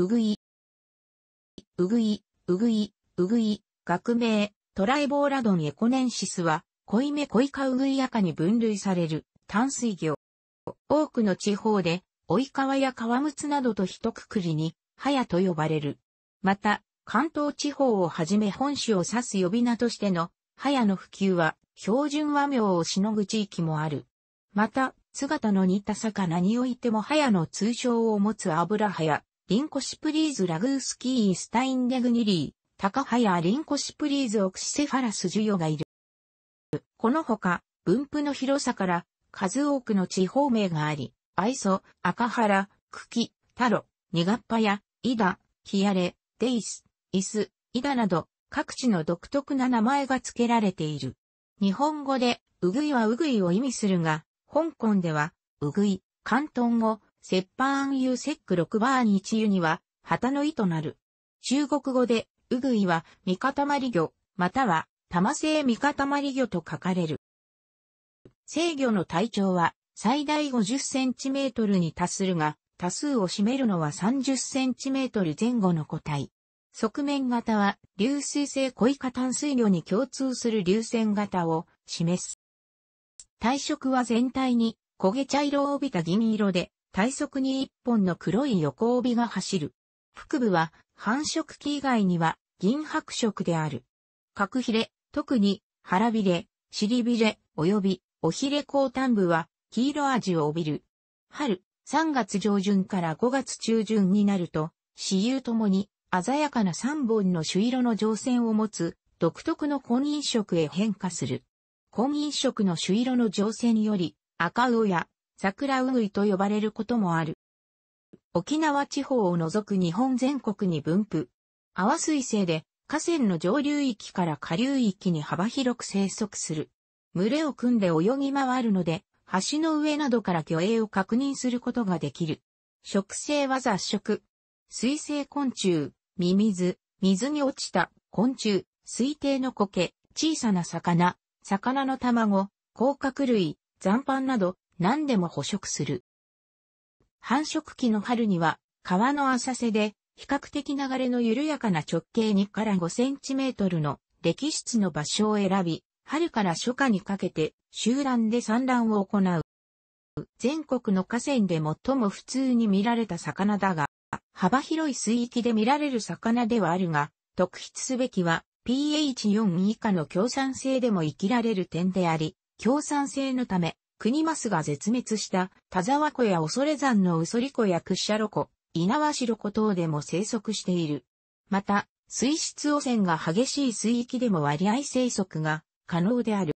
うぐい。うぐい、うぐい、うぐい、学名、トライボーラドンエコネンシスは、濃いめ濃いかうぐい赤に分類される淡水魚。多くの地方で、追い川や川むつなどと一括りに、はやと呼ばれる。また、関東地方をはじめ本州を指す呼び名としての、はやの普及は、標準和名をしのぐ地域もある。また、姿の似た魚においてもはやの通称を持つ油はや、リンコシプリーズラグースキーイスタインデグニリー、タカハヤリンコシプリーズオクシセファラスジュヨがいる。このほか、分布の広さから数多くの地方名があり、アカハ赤原、茎、タロ、ニガッパや、イダ、ヒアレ、デイス、イス、イダなど、各地の独特な名前が付けられている。日本語で、うぐいはうぐいを意味するが、香港では、うぐい、関東語、セッパーンユーセック6番一ニユには、旗の意となる。中国語で、うぐいは、三塊魚、または、玉製三塊魚と書かれる。制魚の体長は、最大50センチメートルに達するが、多数を占めるのは30センチメートル前後の個体。側面型は、流水性濃イカ淡水魚に共通する流線型を示す。体色は全体に焦げ茶色を帯びた銀色で、体側に一本の黒い横帯が走る。腹部は繁殖期以外には銀白色である。角ひれ、特に腹びれ、尻びれ、及びおひれ後端部は黄色味を帯びる。春、3月上旬から5月中旬になると、雌雄ともに鮮やかな3本の朱色の上線を持つ独特の婚姻色へ変化する。婚姻色の朱色の上線より赤魚や桜うぐいと呼ばれることもある。沖縄地方を除く日本全国に分布。泡水性で河川の上流域から下流域に幅広く生息する。群れを組んで泳ぎ回るので、橋の上などから魚影を確認することができる。食性は雑食。水生昆虫、ミミズ、水に落ちた昆虫、水底の苔、小さな魚、魚の卵、甲殻類、残飯など、何でも捕食する。繁殖期の春には、川の浅瀬で、比較的流れの緩やかな直径2から5センチメートルの歴史の場所を選び、春から初夏にかけて集団で産卵を行う。全国の河川で最も普通に見られた魚だが、幅広い水域で見られる魚ではあるが、特筆すべきは pH4 以下の共産性でも生きられる点であり、共産性のため国益が絶滅した田沢湖や恐山のウソリ湖や屈斜路湖、猪苗代湖等でも生息している。また、水質汚染が激しい水域でも割合生息が可能である。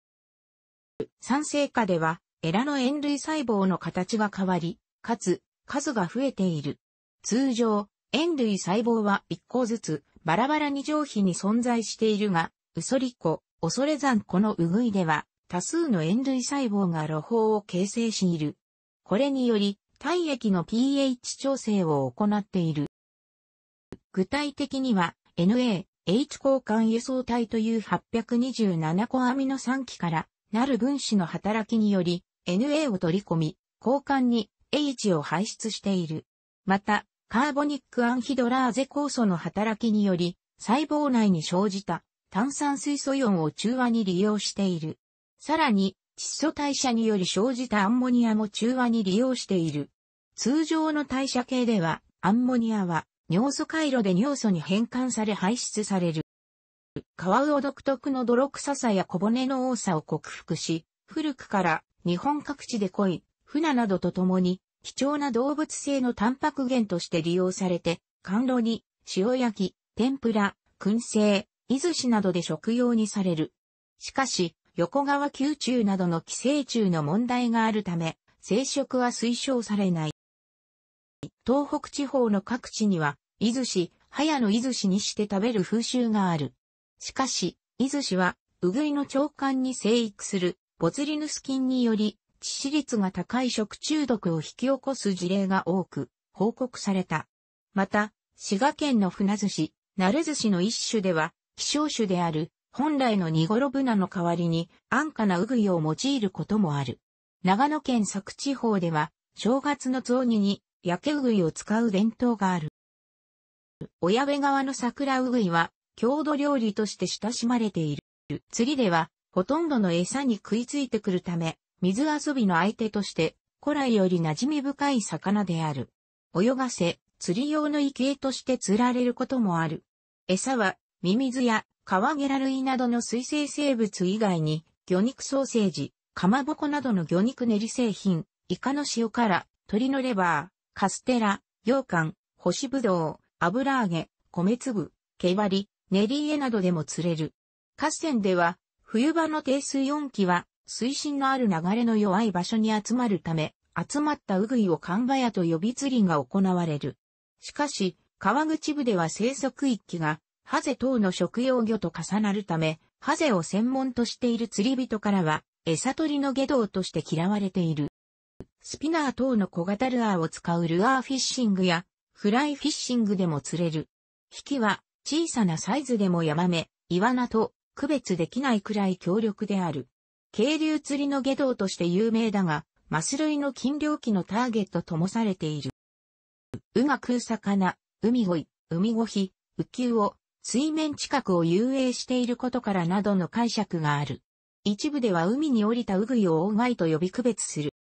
酸性化では、エラの塩類細胞の形が変わり、かつ、数が増えている。通常、塩類細胞は一個ずつバラバラに上皮に存在しているが、ウソリ湖、恐山このうぐいでは、多数の塩類細胞が露胞を形成している。これにより、体液の pH 調整を行っている。具体的には、NA、H 交換輸送体という827個アミノ酸基からなる分子の働きにより NA を取り込み、交換に H を排出している。また、カーボニックアンヒドラーゼ酵素の働きにより、細胞内に生じた炭酸水素イオンを中和に利用している。さらに、窒素代謝により生じたアンモニアも中和に利用している。通常の代謝系では、アンモニアは尿素回路で尿素に変換され排出される。カワウオ独特の泥臭さや小骨の多さを克服し、古くから日本各地で鯉、船などと共に貴重な動物性のタンパク源として利用されて、甘露に塩焼き、天ぷら、燻製、伊豆市などで食用にされる。しかし、横川球虫などの寄生虫の問題があるため、生殖は推奨されない。東北地方の各地には、伊豆市、早野伊豆市にして食べる風習がある。しかし、伊豆市は、うぐいの長官に生育する、ボツリヌス菌により、致死率が高い食中毒を引き起こす事例が多く、報告された。また、滋賀県の船寿司、慣れ寿司の一種では、希少種である、本来のニゴロブナの代わりに安価なウグイを用いることもある。長野県佐久地方では、正月の雑煮に焼けウグイを使う伝統がある。親部川の桜ウグイは、郷土料理として親しまれている。釣りでは、ほとんどの餌に食いついてくるため、水遊びの相手として、古来より馴染み深い魚である。泳がせ、釣り用の池として釣られることもある。餌は、ミミズやカワゲラ類などの水生生物以外に、魚肉ソーセージ、かまぼこなどの魚肉練り製品、イカの塩辛、鶏のレバー、カステラ、羊羹、干しぶどう、油揚げ、米粒、毛割り、練り絵などでも釣れる。河川では、冬場の低水温期は、水深のある流れの弱い場所に集まるため、集まったウグイをカンバヤと呼び釣りが行われる。しかし、川口部では生息域がハゼ等の食用魚と重なるため、ハゼを専門としている釣り人からは、餌取りの下道として嫌われている。スピナー等の小型ルアーを使うルアーフィッシングや、フライフィッシングでも釣れる。引きは、小さなサイズでもヤマメ、イワナと区別できないくらい強力である。渓流釣りの下道として有名だが、マス類の禁漁期のターゲットともされている。うが食う魚、海ごい、海ごひ、浮きオ。水面近くを遊泳していることからなどの解釈がある。一部では海に降りたウグイをオーガイと呼び区別する。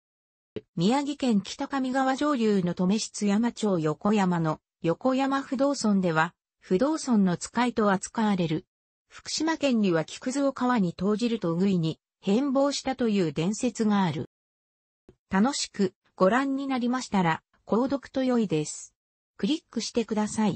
宮城県北上川上流の留室山町横山の横山不動村では不動村の使いと扱われる。福島県には木くずを川に投じるとウグイに変貌したという伝説がある。楽しくご覧になりましたら購読と良いです。クリックしてください。